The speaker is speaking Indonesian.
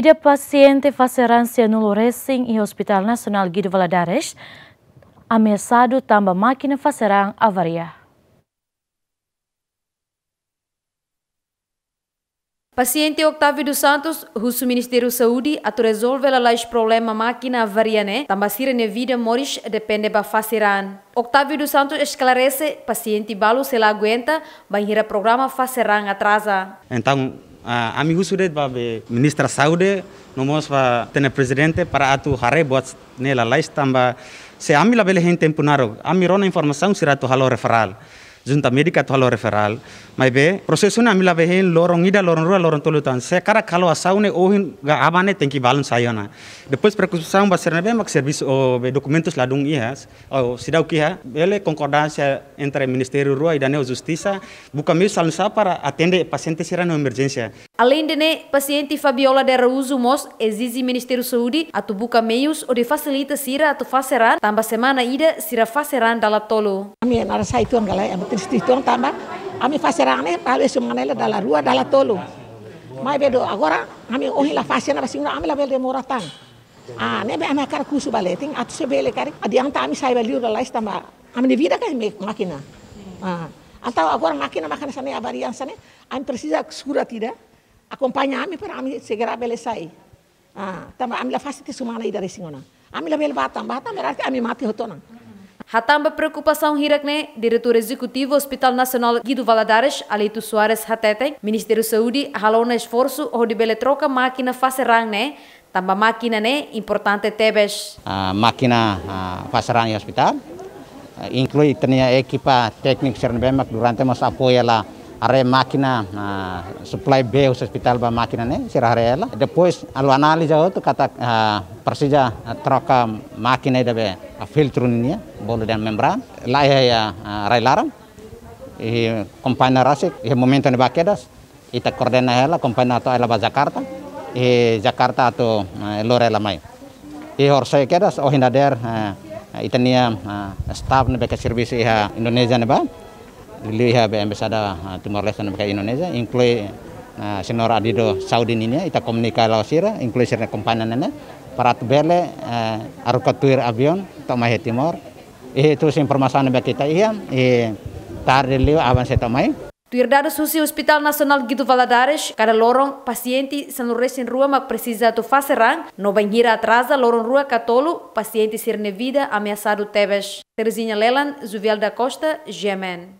Vida paciente Facerança Nulo Racing e Hospital Nacional Guido Valadares, ameaçado tamba máquina Faceran avaria. Paciente Octavio dos Santos, russo Ministério Saúde, atu resolve o problema máquina avariane, tamba sirene vida moris depende ba faceran. Octavio dos Santos esclarece, paciente balo se la aguenta, banheira programa faceran atrasa. Então, Ah, ami husudet ba be ministra saude nomos ba tene presidente para atu hare buat nela laistamba se ami labele gente empunaro ami rona informação sirato halo referral junta medica tolo referal referral mai be prosesu na mila behen lorong ida lorong rua lorong tolo tan se kara kalo asaune ohin ga abane tenki balun sayona depois percussão ba serna be mak servis o be documentos ladung dung o sidau kiha bele concordância entre ministerio rua ida neo justisa buka mi sa para atende paciente sirano emergencia além de ne paciente Fabiola de Araújo Mos exige ministério saúde atu buka meios o de facilita sira atu facerar tamba semana ida sira faceran dalam tolu kami narasai tuang galai resistão tong A ami fazer né, talvez uma nela da rua, da tolo. Mas do agora, ami ohi la fazer na vacina, ami la Ah, né, a minha cara curso balé, tem a tu se vele cara, adianta a ami sai valeu lá lais tamba A minha vida Ah, atau agora makina makana sana a variância, ami A mim tida Akompanya ami Acompanha ami segera para sai. Ah, tamba ami la fasiti que ida resingona. Ami mim la vela batam, batam, merati ami mati Ratamba preocupação Hirakne, diretor executivo Hospital Nacional Guido Valadares, Alito Soares Hatete, Ministério Saúde, Halona Esforço, Rodibele Troca, Máquina Facerang, Tamba máquina, né? Importante Tebes. A máquina a Facerang Hospital, inclui também a equipa técnica Cernebemak durante nossa apoia lá. are makina na ah, supply B hospital ba makina ne rela depois alu analisa tu kata ah, persija uh, troca makina be a ah, filtro ya bolo dan membran ya ya rai laram e companhia rasik e momento ne bakedas ita coordena ela companhia to ela ba jakarta e jakarta to uh, lorela mai e horsoi kedas ohinda hinader uh, itania staff ne beka indonesia ne ba really have ambassador uh, Timor-Leste and Indonesia, include uh, senora adido Saudi ninya, ita komunika lausira, include sirna kompananana, parat bele, uh, arukatuir avion, tomai Timor, e terus informasi nabe kita iya, e tar diliu awan Tomai Tuir herdado Susi Hospital Nacional Guido Valadares, cada lorong paciente se não recém rua, mas precisa do facerang, no banheira atrasa, lorong rua catolo, paciente ser vida ameaçado tebes. terzinha lelan Zuviel da Costa, Gemen.